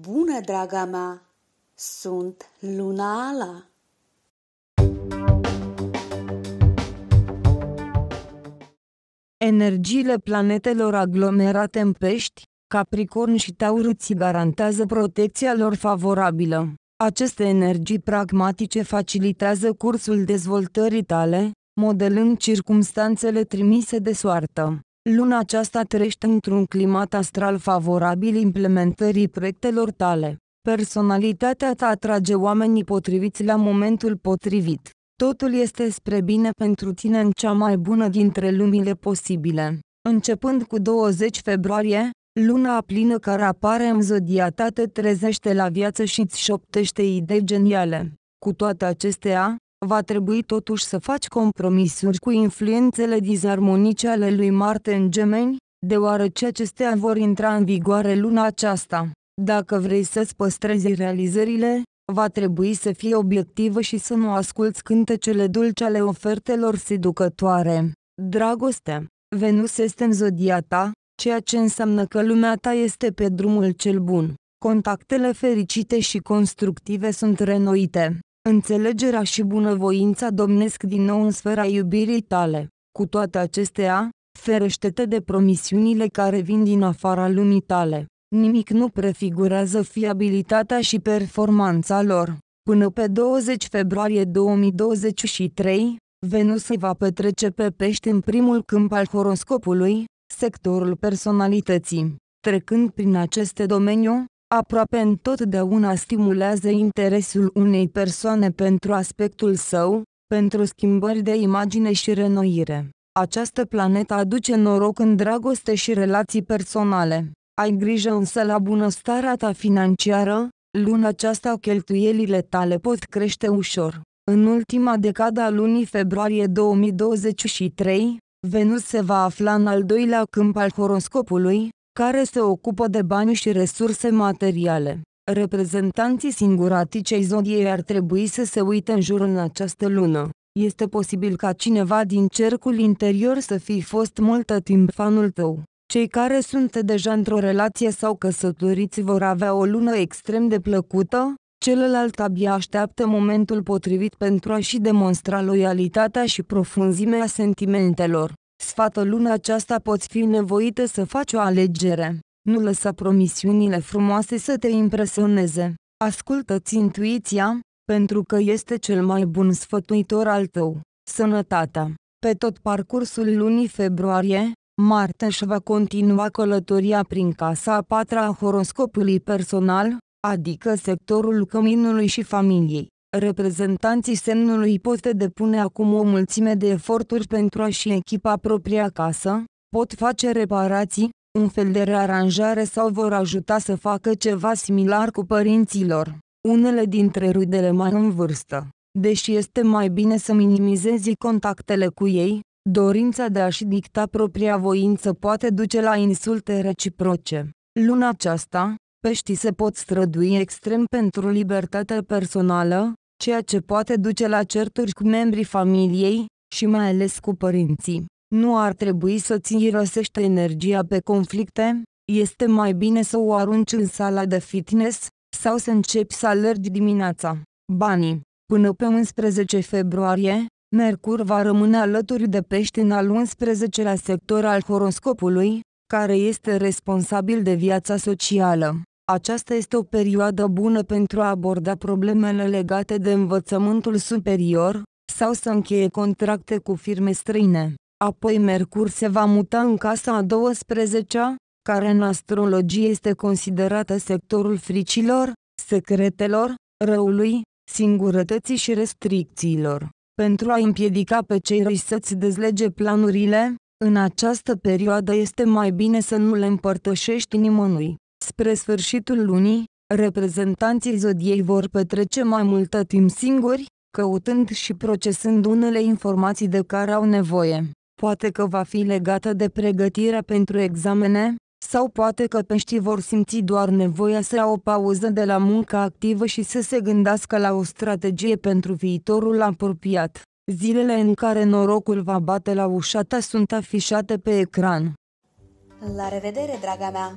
Bună, draga mea! Sunt Luna Ala! Energiile planetelor aglomerate în pești, Capricorn și Taur îți garantează protecția lor favorabilă. Aceste energii pragmatice facilitează cursul dezvoltării tale, modelând circumstanțele trimise de soartă. Luna aceasta trește într-un climat astral favorabil implementării proiectelor tale. Personalitatea ta atrage oamenii potriviți la momentul potrivit. Totul este spre bine pentru tine în cea mai bună dintre lumile posibile. Începând cu 20 februarie, luna plină care apare în zodia ta te trezește la viață și îți șoptește idei geniale. Cu toate acestea, va trebui totuși să faci compromisuri cu influențele dizarmonice ale lui Marte în gemeni, deoarece acestea vor intra în vigoare luna aceasta. Dacă vrei să-ți păstrezi realizările, va trebui să fii obiectivă și să nu asculți cântecele dulce ale ofertelor seducătoare. Dragoste, Venus este în zodia ta, ceea ce înseamnă că lumea ta este pe drumul cel bun. Contactele fericite și constructive sunt renoite. Înțelegerea și bunăvoința domnesc din nou în sfera iubirii tale. Cu toate acestea, ferește-te de promisiunile care vin din afara lumii tale. Nimic nu prefigurează fiabilitatea și performanța lor. Până pe 20 februarie 2023, Venus va petrece pe pești în primul câmp al horoscopului, sectorul personalității. Trecând prin aceste domeniu, aproape întotdeauna stimulează interesul unei persoane pentru aspectul său, pentru schimbări de imagine și renoire. Această planetă aduce noroc în dragoste și relații personale. Ai grijă însă la bunăstarea ta financiară, luna aceasta cheltuielile tale pot crește ușor. În ultima decadă a lunii februarie 2023, Venus se va afla în al doilea câmp al horoscopului, care se ocupă de bani și resurse materiale. Reprezentanții singuraticei zodiei ar trebui să se uite în jur în această lună. Este posibil ca cineva din cercul interior să fi fost multă timp fanul tău. Cei care sunt deja într-o relație sau căsătoriți vor avea o lună extrem de plăcută, celălalt abia așteaptă momentul potrivit pentru a-și demonstra loialitatea și profunzimea sentimentelor. Sfată luna aceasta poți fi nevoită să faci o alegere. Nu lăsa promisiunile frumoase să te impresioneze. Ascultă-ți intuiția, pentru că este cel mai bun sfătuitor al tău. Sănătatea. Pe tot parcursul lunii februarie, Marte își va continua călătoria prin casa a patra a horoscopului personal, adică sectorul căminului și familiei. Reprezentanții semnului pot depune acum o mulțime de eforturi pentru a-și echipa propria casă, pot face reparații, un fel de rearanjare sau vor ajuta să facă ceva similar cu părinților. Unele dintre rudele mai în vârstă, deși este mai bine să minimizezi contactele cu ei, dorința de a-și dicta propria voință poate duce la insulte reciproce. Luna aceasta, peștii se pot strădui extrem pentru libertatea personală, ceea ce poate duce la certuri cu membrii familiei, și mai ales cu părinții. Nu ar trebui să-ți irosești energia pe conflicte, este mai bine să o arunci în sala de fitness, sau să începi să alergi dimineața. Banii Până pe 11 februarie, Mercur va rămâne alături de pești în al 11-lea sector al horoscopului, care este responsabil de viața socială. Aceasta este o perioadă bună pentru a aborda problemele legate de învățământul superior, sau să încheie contracte cu firme străine. Apoi Mercur se va muta în casa a 12-a, care în astrologie este considerată sectorul fricilor, secretelor, răului, singurătății și restricțiilor. Pentru a împiedica pe cei răi să-ți dezlege planurile, în această perioadă este mai bine să nu le împărtășești nimănui. Spre sfârșitul lunii, reprezentanții zodiei vor petrece mai multă timp singuri, căutând și procesând unele informații de care au nevoie. Poate că va fi legată de pregătirea pentru examene, sau poate că peștii vor simți doar nevoia să ia o pauză de la munca activă și să se gândească la o strategie pentru viitorul apropiat. Zilele în care norocul va bate la ușa ta sunt afișate pe ecran. La revedere, draga mea!